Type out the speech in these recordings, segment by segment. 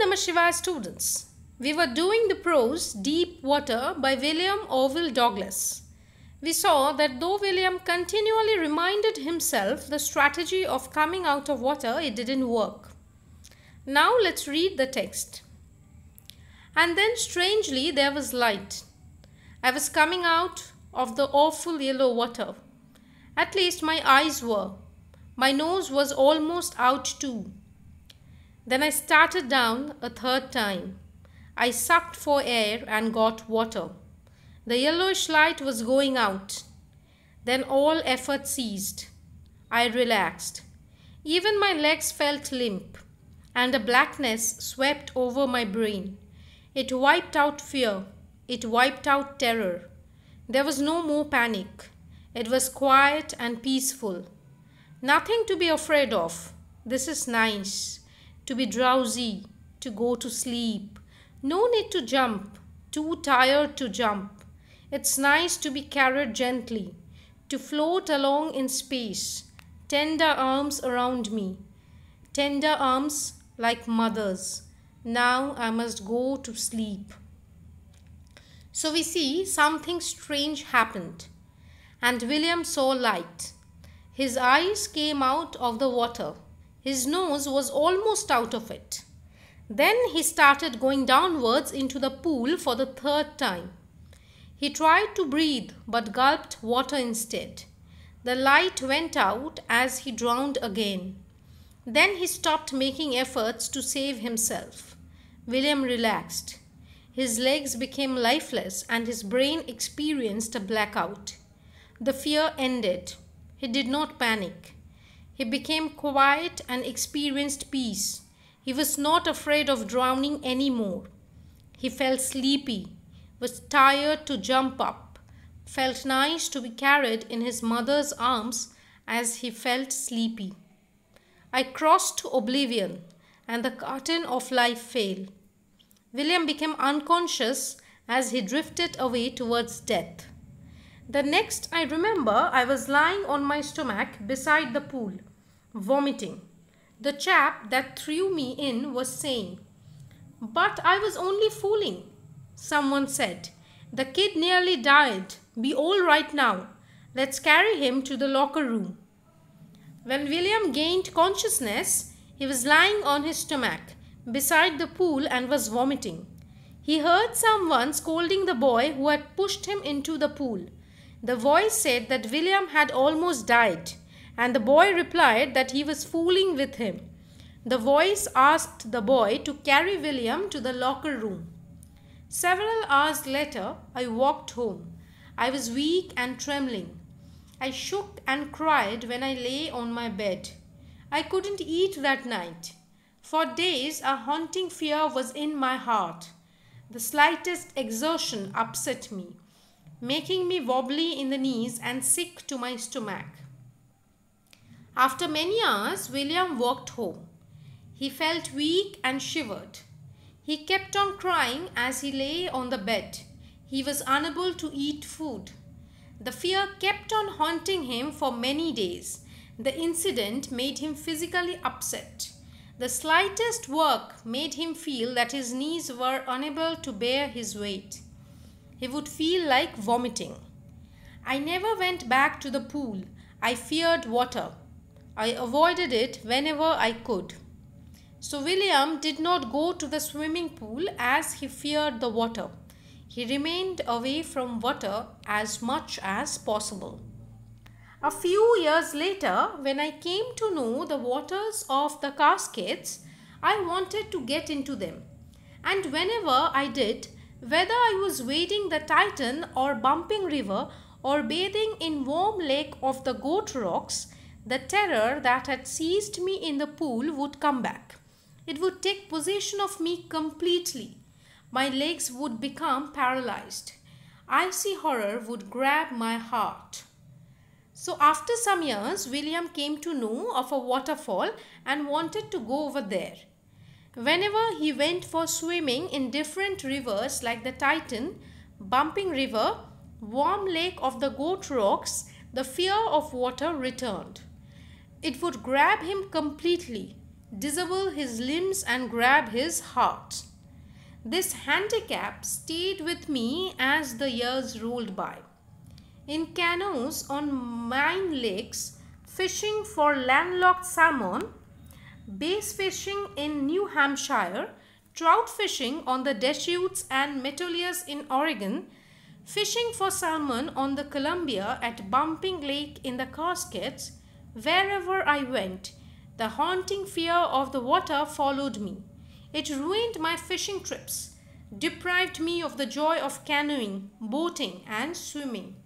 Namah Shivaya students, we were doing the prose Deep Water by William Orville Douglas. We saw that though William continually reminded himself the strategy of coming out of water, it didn't work. Now let's read the text. And then strangely there was light. I was coming out of the awful yellow water. At least my eyes were. My nose was almost out too. Then I started down a third time. I sucked for air and got water. The yellowish light was going out. Then all effort ceased. I relaxed. Even my legs felt limp, and a blackness swept over my brain. It wiped out fear. It wiped out terror. There was no more panic. It was quiet and peaceful. Nothing to be afraid of. This is nice to be drowsy, to go to sleep. No need to jump, too tired to jump. It's nice to be carried gently, to float along in space, tender arms around me, tender arms like mother's. Now I must go to sleep. So we see something strange happened, and William saw light. His eyes came out of the water. His nose was almost out of it. Then he started going downwards into the pool for the third time. He tried to breathe but gulped water instead. The light went out as he drowned again. Then he stopped making efforts to save himself. William relaxed. His legs became lifeless and his brain experienced a blackout. The fear ended. He did not panic. He became quiet and experienced peace. He was not afraid of drowning any more. He felt sleepy, was tired to jump up, felt nice to be carried in his mother's arms as he felt sleepy. I crossed to oblivion, and the curtain of life fell. William became unconscious as he drifted away towards death. The next I remember, I was lying on my stomach beside the pool vomiting. The chap that threw me in was saying, But I was only fooling. Someone said, The kid nearly died. Be all right now. Let's carry him to the locker room. When William gained consciousness, he was lying on his stomach beside the pool and was vomiting. He heard someone scolding the boy who had pushed him into the pool. The voice said that William had almost died and the boy replied that he was fooling with him. The voice asked the boy to carry William to the locker room. Several hours later, I walked home. I was weak and trembling. I shook and cried when I lay on my bed. I couldn't eat that night. For days, a haunting fear was in my heart. The slightest exertion upset me, making me wobbly in the knees and sick to my stomach. After many hours, William walked home. He felt weak and shivered. He kept on crying as he lay on the bed. He was unable to eat food. The fear kept on haunting him for many days. The incident made him physically upset. The slightest work made him feel that his knees were unable to bear his weight. He would feel like vomiting. I never went back to the pool. I feared water. I avoided it whenever I could. So William did not go to the swimming pool as he feared the water. He remained away from water as much as possible. A few years later, when I came to know the waters of the caskets, I wanted to get into them. And whenever I did, whether I was wading the Titan or bumping river or bathing in warm lake of the goat rocks, the terror that had seized me in the pool would come back. It would take possession of me completely. My legs would become paralyzed. Icy horror would grab my heart. So after some years, William came to know of a waterfall and wanted to go over there. Whenever he went for swimming in different rivers like the Titan, Bumping River, Warm Lake of the Goat Rocks, the fear of water returned. It would grab him completely, disable his limbs and grab his heart. This handicap stayed with me as the years rolled by. In canoes on mine lakes, fishing for landlocked salmon, bass fishing in New Hampshire, trout fishing on the Deschutes and Metolius in Oregon, fishing for salmon on the Columbia at Bumping Lake in the Caskets, Wherever I went, the haunting fear of the water followed me. It ruined my fishing trips, deprived me of the joy of canoeing, boating, and swimming.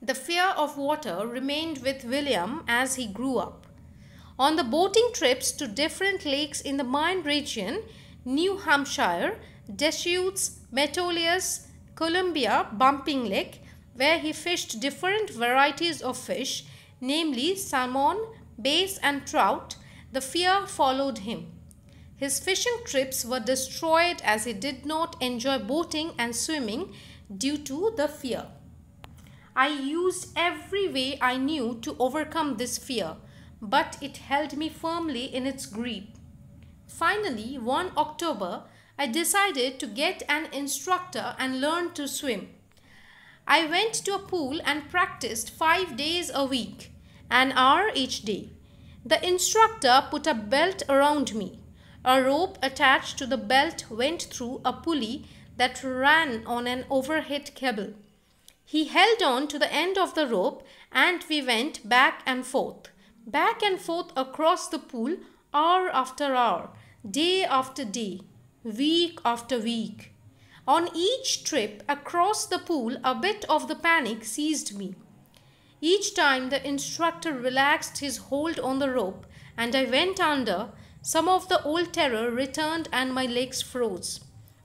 The fear of water remained with William as he grew up. On the boating trips to different lakes in the Maine region, New Hampshire, Deschutes, Metolius, Columbia, Bumping Lake, where he fished different varieties of fish, namely salmon, bass and trout, the fear followed him. His fishing trips were destroyed as he did not enjoy boating and swimming due to the fear. I used every way I knew to overcome this fear, but it held me firmly in its grip. Finally, one October, I decided to get an instructor and learn to swim. I went to a pool and practiced five days a week, an hour each day. The instructor put a belt around me. A rope attached to the belt went through a pulley that ran on an overhead cable. He held on to the end of the rope and we went back and forth, back and forth across the pool hour after hour, day after day, week after week. On each trip across the pool, a bit of the panic seized me. Each time the instructor relaxed his hold on the rope and I went under, some of the old terror returned and my legs froze.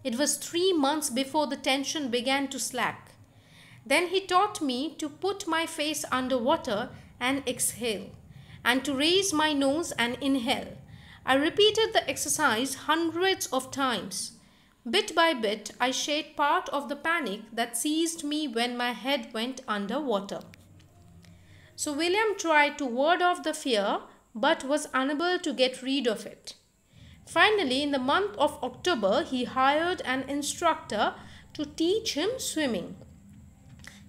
It was three months before the tension began to slack. Then he taught me to put my face under water and exhale, and to raise my nose and inhale. I repeated the exercise hundreds of times. Bit by bit, I shared part of the panic that seized me when my head went under water. So William tried to ward off the fear but was unable to get rid of it. Finally, in the month of October, he hired an instructor to teach him swimming.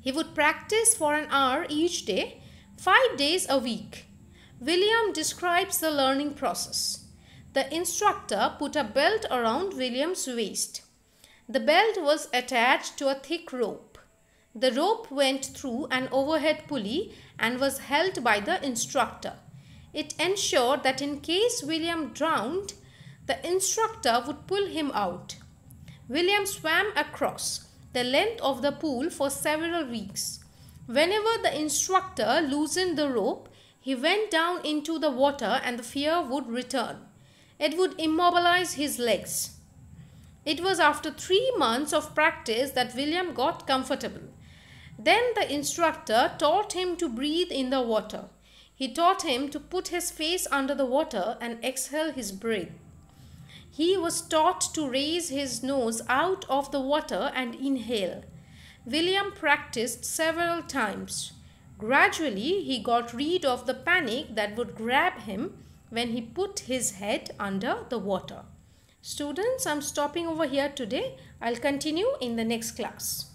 He would practice for an hour each day, five days a week. William describes the learning process. The instructor put a belt around William's waist. The belt was attached to a thick rope. The rope went through an overhead pulley and was held by the instructor. It ensured that in case William drowned, the instructor would pull him out. William swam across the length of the pool for several weeks. Whenever the instructor loosened the rope, he went down into the water and the fear would return it would immobilize his legs. It was after three months of practice that William got comfortable. Then the instructor taught him to breathe in the water. He taught him to put his face under the water and exhale his breath. He was taught to raise his nose out of the water and inhale. William practiced several times. Gradually, he got rid of the panic that would grab him when he put his head under the water. Students, I'm stopping over here today. I'll continue in the next class.